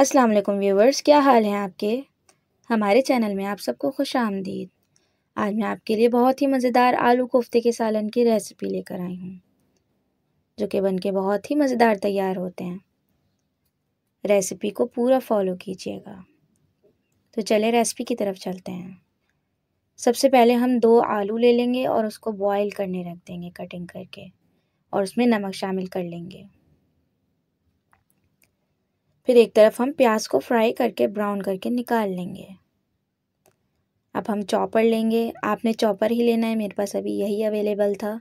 अस्सलाम वालेकुम व्यूवर्स क्या हाल हैं आपके हमारे चैनल में आप सबको खुश आमदीद आज मैं आपके लिए बहुत ही मज़ेदार आलू कोफ्ते के सालन की रेसिपी लेकर आई हूँ जो कि बन के बहुत ही मज़ेदार तैयार होते हैं रेसिपी को पूरा फॉलो कीजिएगा तो चले रेसिपी की तरफ चलते हैं सबसे पहले हम दो आलू ले लेंगे और उसको बॉयल करने रख देंगे कटिंग करके और उसमें नमक शामिल कर लेंगे फिर एक तरफ हम प्याज को फ्राई करके ब्राउन करके निकाल लेंगे अब हम चॉपर लेंगे आपने चॉपर ही लेना है मेरे पास अभी यही अवेलेबल था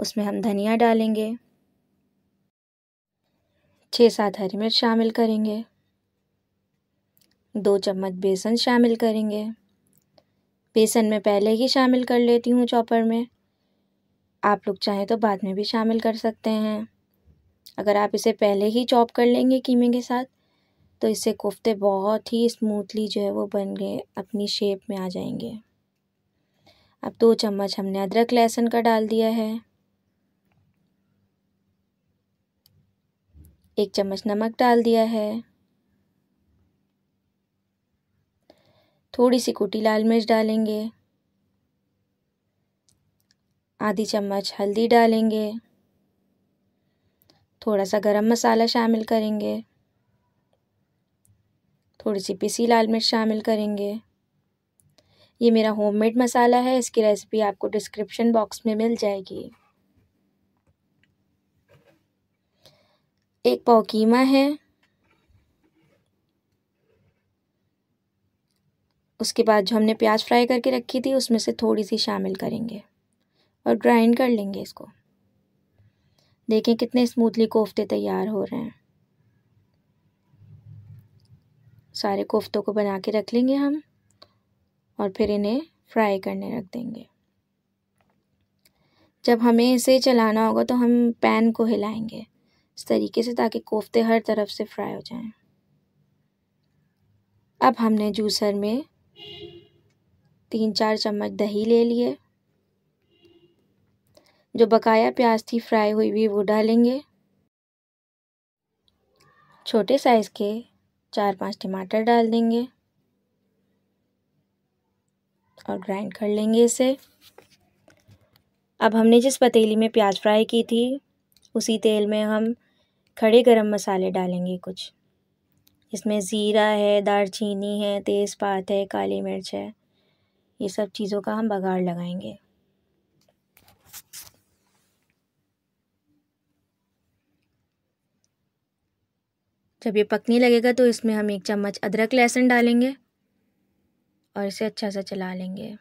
उसमें हम धनिया डालेंगे छः सात हरी मिर्च शामिल करेंगे दो चम्मच बेसन शामिल करेंगे बेसन में पहले ही शामिल कर लेती हूँ चॉपर में आप लोग चाहें तो बाद में भी शामिल कर सकते हैं अगर आप इसे पहले ही चॉप कर लेंगे कीमे के साथ तो इससे कोफ्ते बहुत ही स्मूथली जो है वो बन गए अपनी शेप में आ जाएंगे अब दो चम्मच हमने अदरक लहसुन का डाल दिया है एक चम्मच नमक डाल दिया है थोड़ी सी कुटी लाल मिर्च डालेंगे आधी चम्मच हल्दी डालेंगे थोड़ा सा गरम मसाला शामिल करेंगे थोड़ी सी पिसी लाल मिर्च शामिल करेंगे ये मेरा होममेड मसाला है इसकी रेसिपी आपको डिस्क्रिप्शन बॉक्स में मिल जाएगी एक पाव कीमा है उसके बाद जो हमने प्याज फ्राई करके रखी थी उसमें से थोड़ी सी शामिल करेंगे और ग्राइंड कर लेंगे इसको देखें कितने स्मूथली कोफ्ते तैयार हो रहे हैं सारे कोफ्तों को बना के रख लेंगे हम और फिर इन्हें फ्राई करने रख देंगे जब हमें इसे चलाना होगा तो हम पैन को हिलाएंगे इस तरीके से ताकि कोफ्ते हर तरफ से फ्राई हो जाएं अब हमने जूसर में तीन चार चम्मच दही ले लिए जो बकाया प्याज थी फ्राई हुई हुई वो डालेंगे छोटे साइज़ के चार पांच टमाटर डाल देंगे और ग्राइंड कर लेंगे इसे अब हमने जिस पतीली में प्याज फ्राई की थी उसी तेल में हम खड़े गरम मसाले डालेंगे कुछ इसमें ज़ीरा है दालचीनी है तेज़पात है काली मिर्च है ये सब चीज़ों का हम बघाड़ लगाएंगे जब ये पकने लगेगा तो इसमें हम एक चम्मच अदरक लहसुन डालेंगे और इसे अच्छा सा चला लेंगे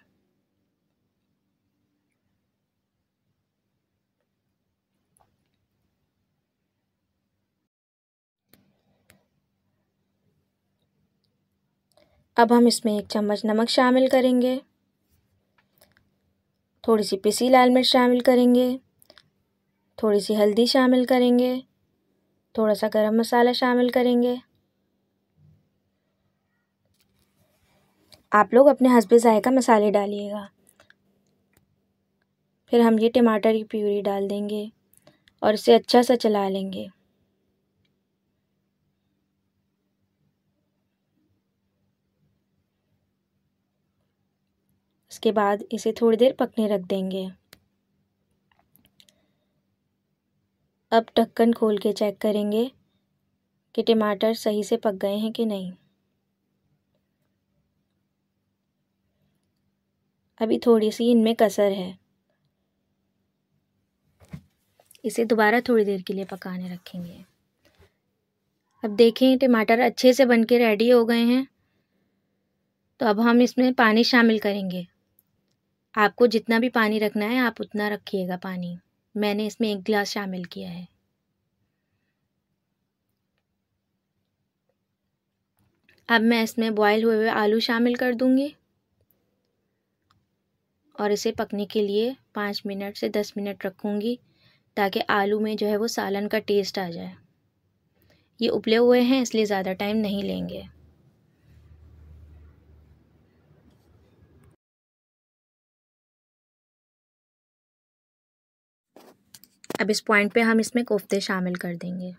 अब हम इसमें एक चम्मच नमक शामिल करेंगे थोड़ी सी पिसी लाल मिर्च शामिल करेंगे थोड़ी सी हल्दी शामिल करेंगे थोड़ा सा गरम मसाला शामिल करेंगे आप लोग अपने हंसबे ज़ायका मसाले डालिएगा फिर हम ये टमाटर की प्यूरी डाल देंगे और इसे अच्छा सा चला लेंगे इसके बाद इसे थोड़ी देर पकने रख देंगे अब ढक्कन खोल के चेक करेंगे कि टमाटर सही से पक गए हैं कि नहीं अभी थोड़ी सी इनमें कसर है इसे दोबारा थोड़ी देर के लिए पकाने रखेंगे अब देखें टमाटर अच्छे से बन के रेडी हो गए हैं तो अब हम इसमें पानी शामिल करेंगे आपको जितना भी पानी रखना है आप उतना रखिएगा पानी मैंने इसमें एक गिलास शामिल किया है अब मैं इसमें बॉयल हुए हुए आलू शामिल कर दूंगी और इसे पकने के लिए पाँच मिनट से दस मिनट रखूँगी ताकि आलू में जो है वो सालन का टेस्ट आ जाए ये उबले हुए हैं इसलिए ज़्यादा टाइम नहीं लेंगे अब इस पॉइंट पे हम इसमें कोफ्ते शामिल कर देंगे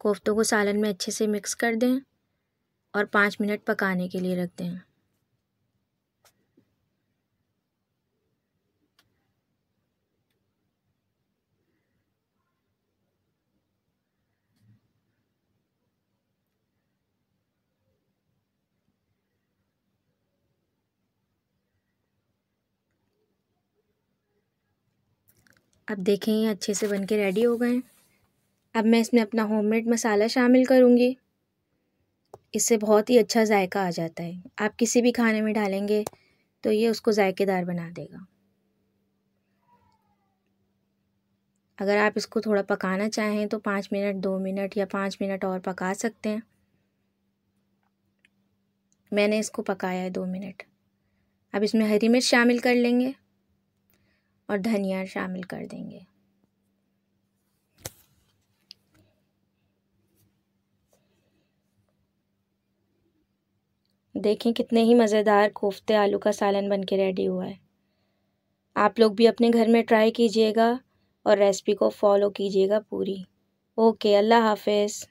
कोफ्तों को सालन में अच्छे से मिक्स कर दें और पाँच मिनट पकाने के लिए रख दें अब देखें ये अच्छे से बन के रेडी हो गए अब मैं इसमें अपना होममेड मसाला शामिल करूँगी इससे बहुत ही अच्छा जायका आ जाता है आप किसी भी खाने में डालेंगे तो ये उसको जायकेदार बना देगा अगर आप इसको थोड़ा पकाना चाहें तो पाँच मिनट दो मिनट या पाँच मिनट और पका सकते हैं मैंने इसको पकाया है दो मिनट अब इसमें हरी मिर्च शामिल कर लेंगे और धनिया शामिल कर देंगे देखें कितने ही मज़ेदार कोफ्ते आलू का सालन बन के रेडी हुआ है आप लोग भी अपने घर में ट्राई कीजिएगा और रेसिपी को फॉलो कीजिएगा पूरी ओके अल्लाह हाफिज़